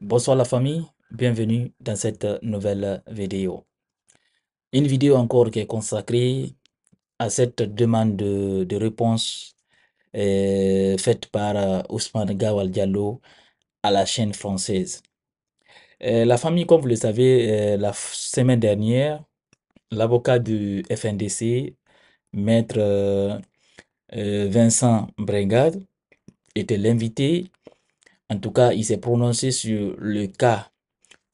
Bonsoir la famille, bienvenue dans cette nouvelle vidéo. Une vidéo encore qui est consacrée à cette demande de, réponse euh, faite par euh, Ousmane Gawal Diallo à la chaîne française. Euh, la famille, comme vous le savez, la semaine dernière, l'avocat du FNDC, maître Vincent Brengade, était l'invité en tout cas, il s'est prononcé sur le cas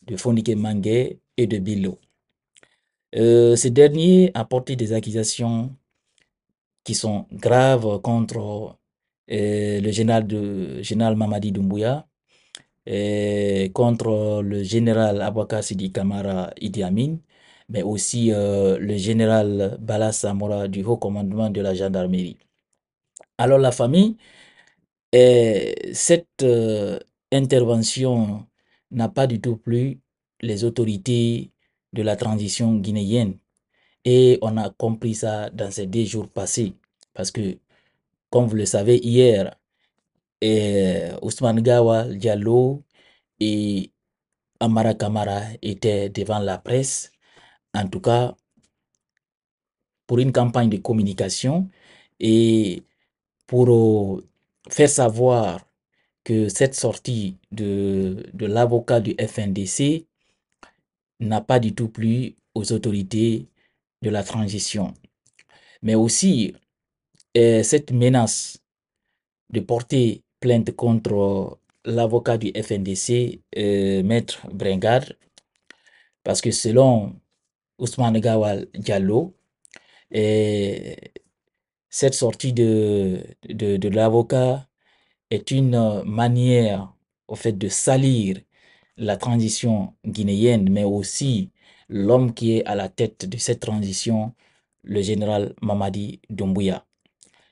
de Fonike Mangue et de Billo. Euh, ces derniers a porté des accusations qui sont graves contre euh, le général, de, général Mamadi Doumbouya, euh, contre le général Abouakar Sidi Kamara Idi Amin, mais aussi euh, le général Bala Samora du haut commandement de la gendarmerie. Alors la famille et cette euh, intervention n'a pas du tout plu les autorités de la transition guinéenne. Et on a compris ça dans ces deux jours passés. Parce que, comme vous le savez, hier, eh, Ousmane Gawa Diallo et Amara Kamara étaient devant la presse. En tout cas, pour une campagne de communication et pour euh, fait savoir que cette sortie de, l'avocat du FNDC n'a pas du tout plu aux autorités de la transition. Mais aussi, euh, cette menace de porter plainte contre l'avocat du FNDC, euh, Maître Brengard, parce que selon Ousmane Gawal Diallo, euh, cette sortie de, de, l'avocat est une euh, manière, au fait, de salir la transition guinéenne, mais aussi l'homme qui est à la tête de cette transition, le général Mamadi Doumbouya,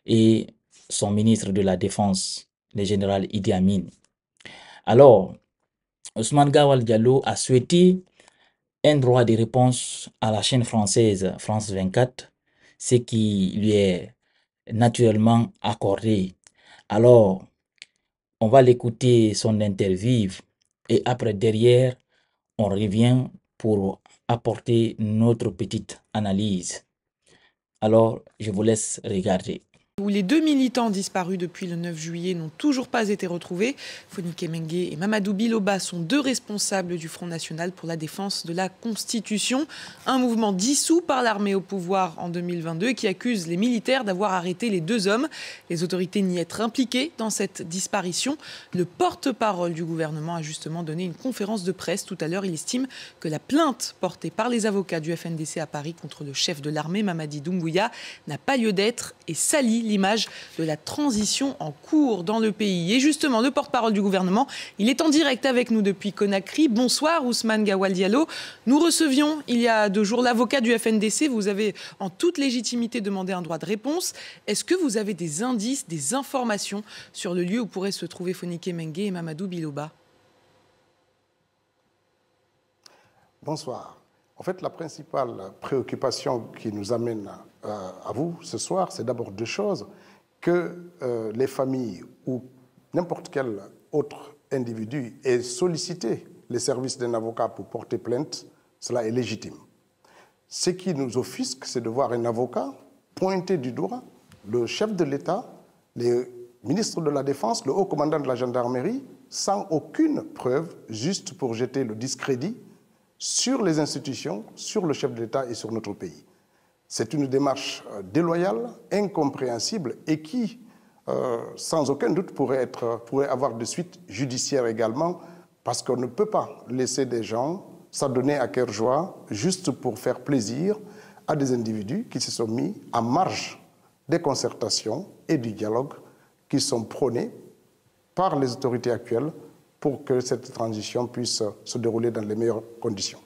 et son ministre de la Défense, le général Idi Amin. Alors, Ousmane Gawal Diallo a souhaité un droit de réponse à la chaîne française France 24, ce qui lui est naturellement accordé. Alors, on va l'écouter son interview et après derrière, on revient pour apporter notre petite analyse. Alors, je vous laisse regarder où les deux militants disparus depuis le 9 juillet n'ont toujours pas été retrouvés. Fonike Mengue et Mamadou Biloba sont deux responsables du Front National pour la défense de la Constitution, un mouvement dissous par l'armée au pouvoir en 2022 qui accuse les militaires d'avoir arrêté les deux hommes. Les autorités n'y être impliquées dans cette disparition. Le porte-parole du gouvernement a justement donné une conférence de presse tout à l'heure. Il estime que la plainte portée par les avocats du FNDC à Paris contre le chef de l'armée, Mamadi Doumbouya, n'a pas lieu d'être et salit l'image de la transition en cours dans le pays. Et justement, le porte-parole du gouvernement, il est en direct avec nous depuis Conakry. Bonsoir Ousmane Gawaldiallo. Nous recevions il y a deux jours l'avocat du FNDC. Vous avez en toute légitimité demandé un droit de réponse. Est-ce que vous avez des indices, des informations sur le lieu où pourraient se trouver Fonike Menge et Mamadou Biloba Bonsoir. En fait, la principale préoccupation qui nous amène à, vous ce soir, c'est d'abord deux choses. Que euh, les familles ou n'importe quel autre individu ait sollicité les services d'un avocat pour porter plainte, cela est légitime. Ce qui nous offusque, c'est de voir un avocat pointer du doigt le chef de l'État, les ministres de la Défense, le haut commandant de la gendarmerie, sans aucune preuve, juste pour jeter le discrédit sur les institutions, sur le chef d'État et sur notre pays. C'est une démarche euh, déloyale, incompréhensible et qui, euh, sans aucun doute, pourrait, être, pourrait avoir de suite judiciaire également, parce qu'on ne peut pas laisser des gens s'adonner à cœur joie juste pour faire plaisir à des individus qui se sont mis à marge des concertations et du dialogue qui sont prônés par les autorités actuelles pour que cette transition puisse se dérouler dans les meilleures conditions.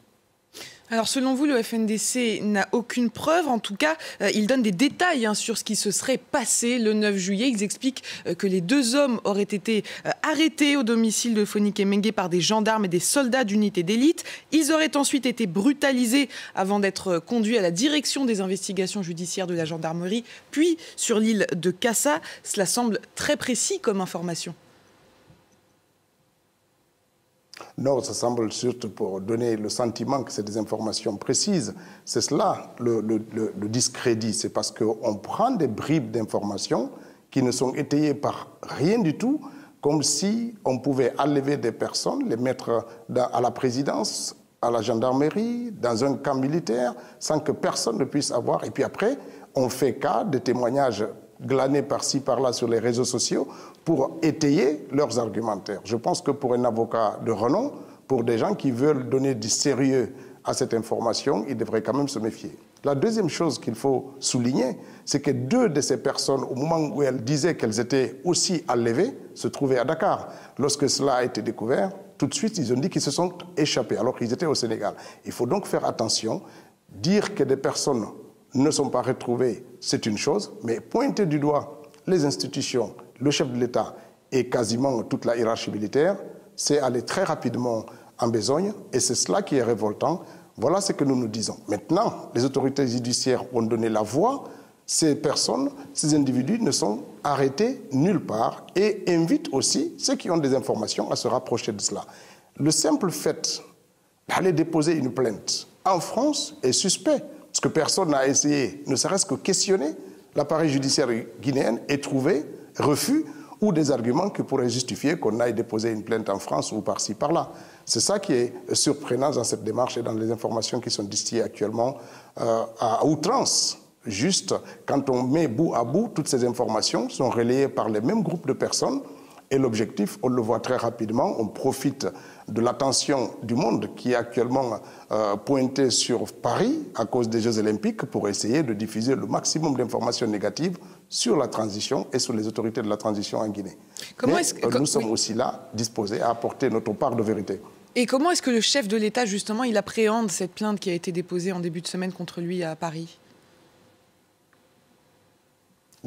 Alors selon vous, le FNDC n'a aucune preuve, en tout cas, euh, il donne des détails hein, sur ce qui se serait passé le 9 juillet. Ils expliquent euh, que les deux hommes auraient été euh, arrêtés au domicile de Fonike Mengue par des gendarmes et des soldats d'unité d'élite. Ils auraient ensuite été brutalisés avant d'être conduits à la direction des investigations judiciaires de la gendarmerie, puis sur l'île de Kassa, Cela semble très précis comme information. Non, ça semble surtout pour donner le sentiment que c'est des informations précises. C'est cela le, discrédit. C'est parce qu'on prend des bribes d'informations qui ne sont étayées par rien du tout, comme si on pouvait enlever des personnes, les mettre à la présidence, à la gendarmerie, dans un camp militaire, sans que personne ne puisse avoir. Et puis après, on fait cas des témoignages glaner par-ci, par-là sur les réseaux sociaux pour étayer leurs argumentaires. Je pense que pour un avocat de renom, pour des gens qui veulent donner du sérieux à cette information, il devrait quand même se méfier. La deuxième chose qu'il faut souligner, c'est que deux de ces personnes, au moment où elles disaient qu'elles étaient aussi à se trouvaient à Dakar. Lorsque cela a été découvert, tout de suite, ils ont dit qu'ils se sont échappés alors qu'ils étaient au Sénégal. Il faut donc faire attention, dire que des personnes ne sont pas retrouvés, c'est une chose, mais pointer du doigt les institutions, le chef de l'État et quasiment toute la hiérarchie militaire, c'est aller très rapidement en besogne et c'est cela qui est révoltant. Voilà ce que nous nous disons. Maintenant, les autorités judiciaires ont donné la voix. Ces personnes, ces individus ne sont arrêtés nulle part et invitent aussi ceux qui ont des informations à se rapprocher de cela. Le simple fait d'aller déposer une plainte en France est suspect ce que personne n'a essayé, ne serait-ce que questionner l'appareil judiciaire guinéen et trouver refus ou des arguments qui pourraient justifier qu'on aille déposer une plainte en France ou par-ci, par-là. C'est ça qui est surprenant dans cette démarche et dans les informations qui sont distillées actuellement euh, à outrance. Juste, quand on met bout à bout, toutes ces informations sont relayées par les mêmes groupes de personnes et l'objectif, on le voit très rapidement, on profite de l'attention du monde qui est actuellement euh, pointée sur Paris à cause des Jeux olympiques pour essayer de diffuser le maximum d'informations négatives sur la transition et sur les autorités de la transition en Guinée. Comment euh, nous sommes aussi là disposés à apporter notre part de vérité. Et comment est-ce que le chef de l'État, justement, il appréhende cette plainte qui a été déposée en début de semaine contre lui à Paris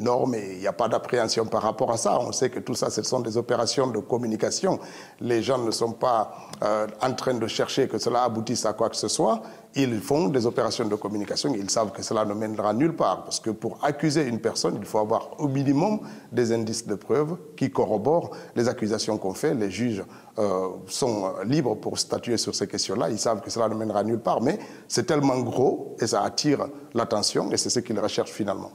il n'y a pas d'appréhension par rapport à ça. On sait que tout ça, ce sont des opérations de communication. Les gens ne sont pas euh, en train de chercher que cela aboutisse à quoi que ce soit. Ils font des opérations de communication. Ils savent que cela ne mènera nulle part. Parce que pour accuser une personne, il faut avoir au minimum des indices de preuve qui corroborent les accusations qu'on fait. Les juges euh, sont libres pour statuer sur ces questions-là. Ils savent que cela ne mènera nulle part. Mais c'est tellement gros et ça attire l'attention et c'est ce qu'ils recherchent finalement.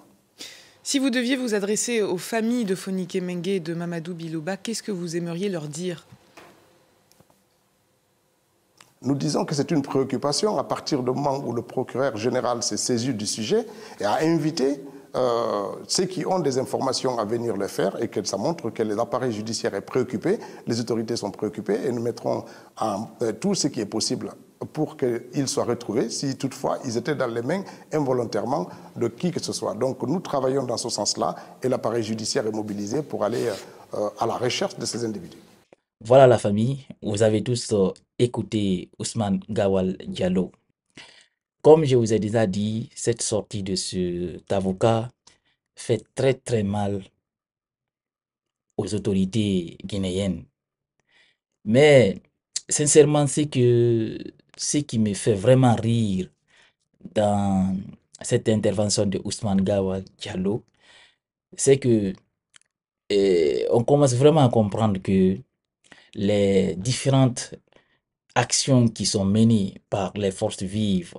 Si vous deviez vous adresser aux familles de Fonike Mengue et de Mamadou Biloba, qu'est-ce que vous aimeriez leur dire nous disons que c'est une préoccupation à partir du moment où le procureur général s'est saisi du sujet et a invité euh, ceux qui ont des informations à venir le faire et que ça montre que l'appareil judiciaire est préoccupé, les autorités sont préoccupées et nous mettrons euh, tout ce qui est possible pour qu'ils soient retrouvés si toutefois ils étaient dans les mains involontairement de qui que ce soit. Donc nous travaillons dans ce sens-là et l'appareil judiciaire est mobilisé pour aller euh, à la recherche de ces individus. Voilà la famille, vous avez tous euh, écouté Ousmane Gawal Diallo. Comme je vous ai déjà dit, cette sortie de cet avocat fait très très mal aux autorités guinéennes. Mais Sincèrement, ce que, ce qui me fait vraiment rire dans cette intervention de Ousmane Gawa Diallo, c'est que eh, on commence vraiment à comprendre que les différentes actions qui sont menées par les forces vives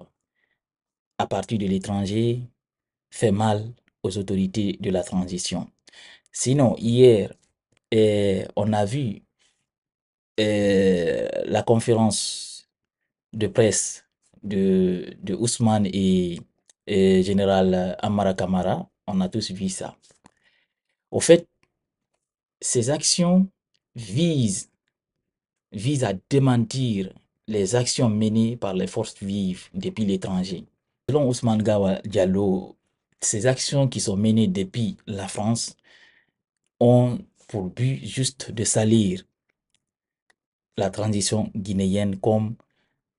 à partir de l'étranger fait mal aux autorités de la transition. Sinon, hier, eh, on a vu euh, la conférence de presse de, de Ousmane et, général Amara Kamara, on a tous vu ça. Au fait, ces actions visent, visent à démentir les actions menées par les forces vives depuis l'étranger. Selon Ousmane Gawa Diallo, ces actions qui sont menées depuis la France ont pour but juste de salir la transition guinéenne comme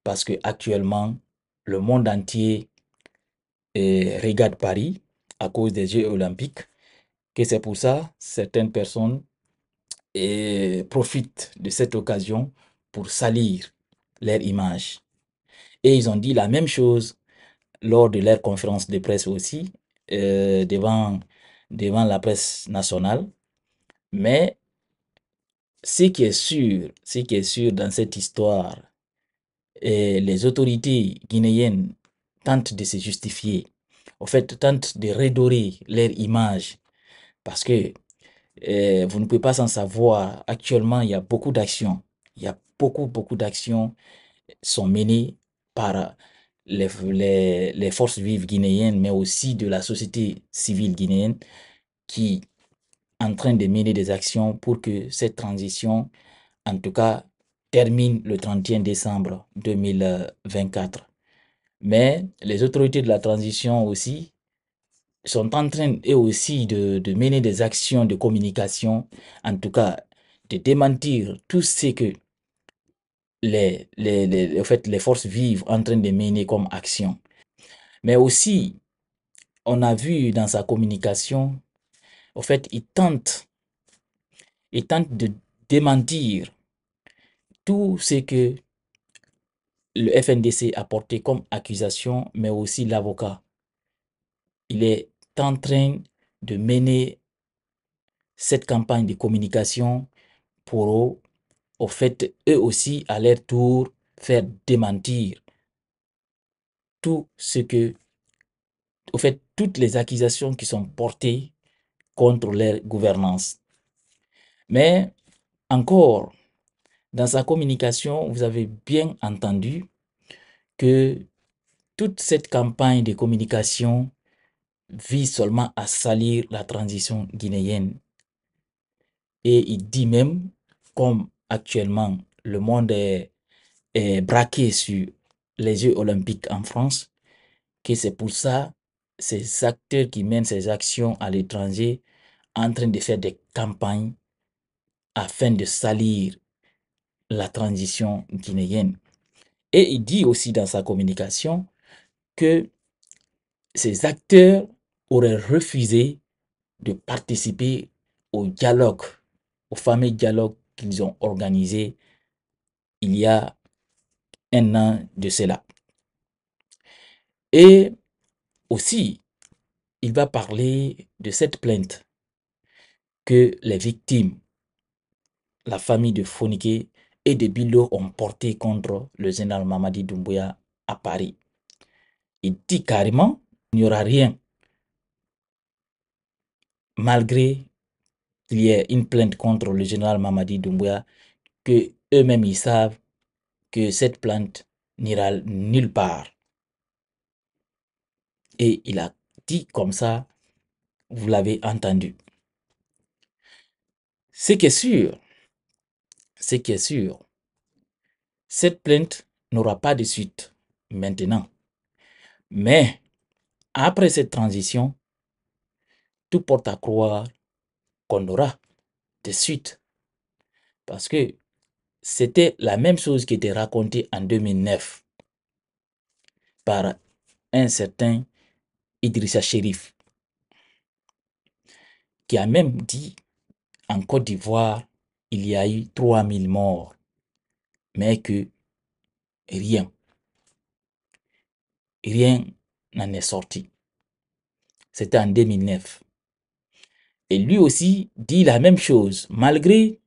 parce que actuellement le monde entier eh, regarde Paris à cause des Jeux olympiques, que c'est pour ça certaines personnes eh, profitent de cette occasion pour salir leur image. Et ils ont dit la même chose lors de leur conférence de presse aussi, eh, devant, devant la presse nationale. Mais ce qui est sûr, ce qui est sûr dans cette histoire, euh, les autorités guinéennes tentent de se justifier, En fait, tentent de redorer leur image, parce que euh, vous ne pouvez pas s'en savoir, actuellement, il y a beaucoup d'actions, il y a beaucoup, beaucoup d'actions sont menées par les, les forces vives guinéennes, mais aussi de la société civile guinéenne, qui en train de mener des actions pour que cette transition, en tout cas, termine le 31 décembre 2024. Mais les autorités de la transition aussi sont en train, et aussi, de, de mener des actions de communication, en tout cas, de démentir tout ce que les, les, les, en fait, les forces vivent en train de mener comme action. Mais aussi, on a vu dans sa communication au fait, il tente, de démentir tout ce que le FNDC a porté comme accusation, mais aussi l'avocat. Il est en train de mener cette campagne de communication pour, eux. au fait, eux aussi, à leur tour, faire démentir tout ce que, au fait, toutes les accusations qui sont portées contre leur gouvernance. Mais encore, dans sa communication, vous avez bien entendu que toute cette campagne de communication vise seulement à salir la transition guinéenne. Et il dit même, comme actuellement le monde est, braqué sur les Jeux olympiques en France, que c'est pour ça ces acteurs qui mènent ces actions à l'étranger en train de faire des campagnes afin de salir la transition guinéenne. Et il dit aussi dans sa communication que ces acteurs auraient refusé de participer au dialogue, au fameux dialogue qu'ils ont organisé il y a un an de cela. Et aussi, il va parler de cette plainte que les victimes, la famille de Fonike et de Bilo ont portée contre le général Mamadi Doumbouya à Paris. Il dit carrément qu'il n'y aura rien malgré qu'il y ait une plainte contre le général Mamadi Doumbouya, que eux-mêmes ils savent que cette plainte n'ira nulle part. Et il a dit comme ça, vous l'avez entendu. Ce qui est sûr, ce qui est sûr, cette plainte n'aura pas de suite maintenant. Mais après cette transition, tout porte à croire qu'on aura de suite. Parce que c'était la même chose qui était racontée en 2009 par un certain Idrissa Chérif, qui a même dit en Côte d'Ivoire, il y a eu 3000 morts, mais que rien, rien n'en est sorti. C'était en 2009. Et lui aussi dit la même chose, malgré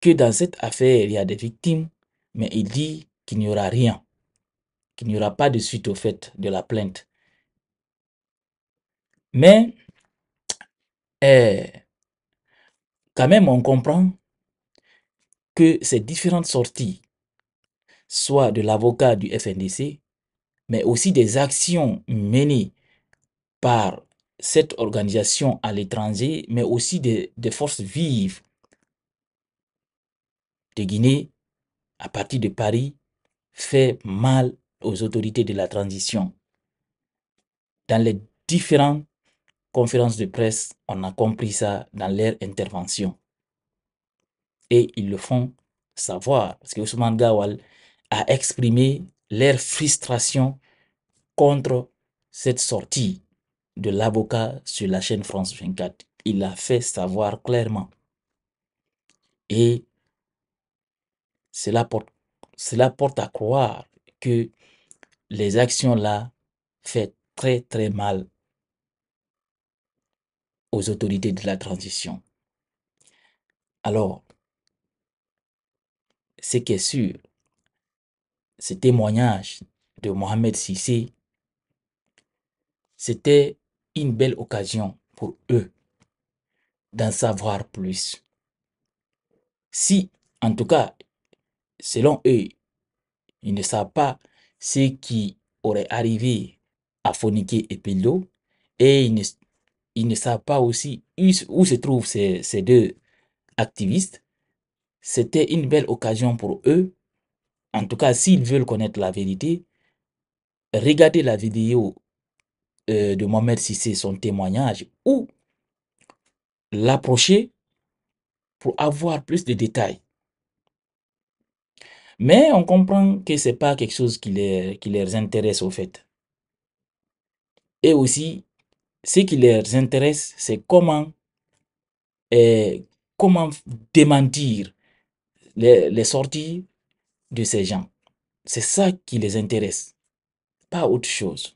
que dans cette affaire, il y a des victimes, mais il dit qu'il n'y aura rien, qu'il n'y aura pas de suite au fait de la plainte. Mais eh, quand même, on comprend que ces différentes sorties, soit de l'avocat du FNDC, mais aussi des actions menées par cette organisation à l'étranger, mais aussi des, des, forces vives de Guinée à partir de Paris, fait mal aux autorités de la transition dans les différents Conférence de presse, on a compris ça dans leur intervention. Et ils le font savoir, parce que Ousmane Gawal a exprimé leur frustration contre cette sortie de l'avocat sur la chaîne France 24. Il l'a fait savoir clairement. Et cela porte, cela porte à croire que les actions-là fait très très mal autorités de la transition. Alors, ce qui est sûr, ce témoignage de Mohamed Sissé c'était une belle occasion pour eux d'en savoir plus. Si, en tout cas, selon eux, ils ne savent pas ce qui aurait arrivé à forniquer et Pildo, et ils ne ils ne savent pas aussi où se trouvent ces, deux activistes. C'était une belle occasion pour eux. En tout cas, s'ils veulent connaître la vérité, regardez la vidéo euh, de Mohamed Sissé, son témoignage, ou l'approcher pour avoir plus de détails. Mais on comprend que ce n'est pas quelque chose qui les, qui les intéresse au fait. Et aussi, ce qui les intéresse, c'est comment, euh, comment démentir les, sorties de ces gens. C'est ça qui les intéresse, pas autre chose.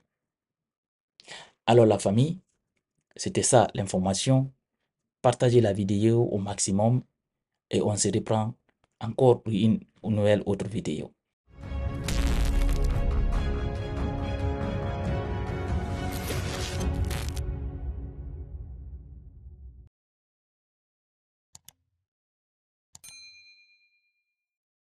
Alors la famille, c'était ça l'information. Partagez la vidéo au maximum et on se reprend encore pour une nouvelle autre vidéo.